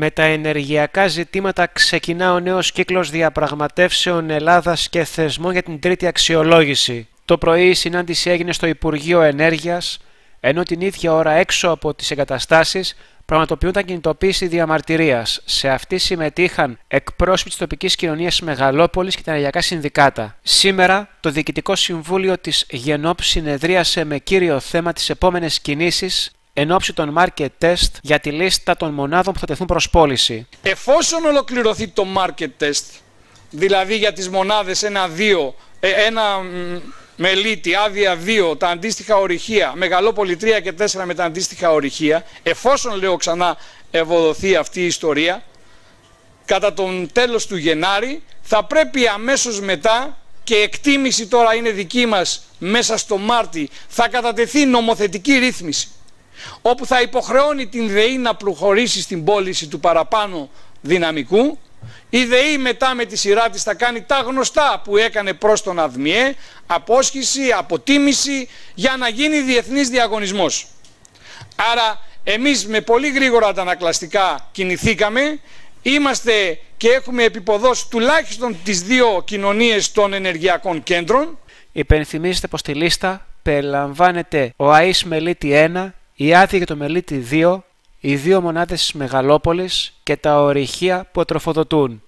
Με τα ενεργειακά ζητήματα ξεκινά ο νέος κύκλος διαπραγματεύσεων Ελλάδας και θεσμό για την τρίτη αξιολόγηση. Το πρωί η συνάντηση έγινε στο Υπουργείο Ενέργειας, ενώ την ίδια ώρα έξω από τις εγκαταστάσεις πραγματοποιούνταν κινητοποίηση διαμαρτυρίας. Σε αυτή συμμετείχαν εκπρόσωποι της τοπικής κοινωνίας Μεγαλόπολης και τα ενεργειακά συνδικάτα. Σήμερα, το Διοικητικό Συμβούλιο της ΓΕΝΟΠ συνεδρίασε με κύριο θέμα τις επόμενες κινήσεις εν ώψη των market test για τη λίστα των μονάδων που θα τεθούν προς πώληση. Εφόσον ολοκληρωθεί το market test, δηλαδή για τις μονάδες 1-2, ένα ε, μελίτη, άδεια 2, τα αντίστοιχα ορυχεία, μεγαλόπολη 3 και 4 με τα αντίστοιχα ορυχεία, εφόσον λέω ξανά ευοδοθεί αυτή η ιστορία, κατά τον τέλος του Γενάρη θα πρέπει αμέσως μετά και εκτίμηση τώρα είναι δική μας μέσα στο Μάρτι θα κατατεθεί νομοθετική ρύθμιση όπου θα υποχρεώνει την ΔΕΗ να προχωρήσει στην πώληση του παραπάνω δυναμικού. Η ΔΕΗ μετά με τη σειρά της θα κάνει τα γνωστά που έκανε προς τον ΑΔΜΙΕ, απόσχηση, αποτίμηση, για να γίνει διεθνής διαγωνισμός. Άρα εμείς με πολύ γρήγορα αντανακλαστικά κινηθήκαμε, είμαστε και έχουμε επιποδώσει τουλάχιστον τις δύο κοινωνίες των ενεργειακών κέντρων. Υπενθυμίζετε πως στη λίστα περιλαμβάνεται ο ΑΕΣ Μελίτη 1, η άδεια για το Μελίτη 2, οι δύο μονάδες της Μεγαλόπολης και τα ορυχεία που τροφοδοτούν.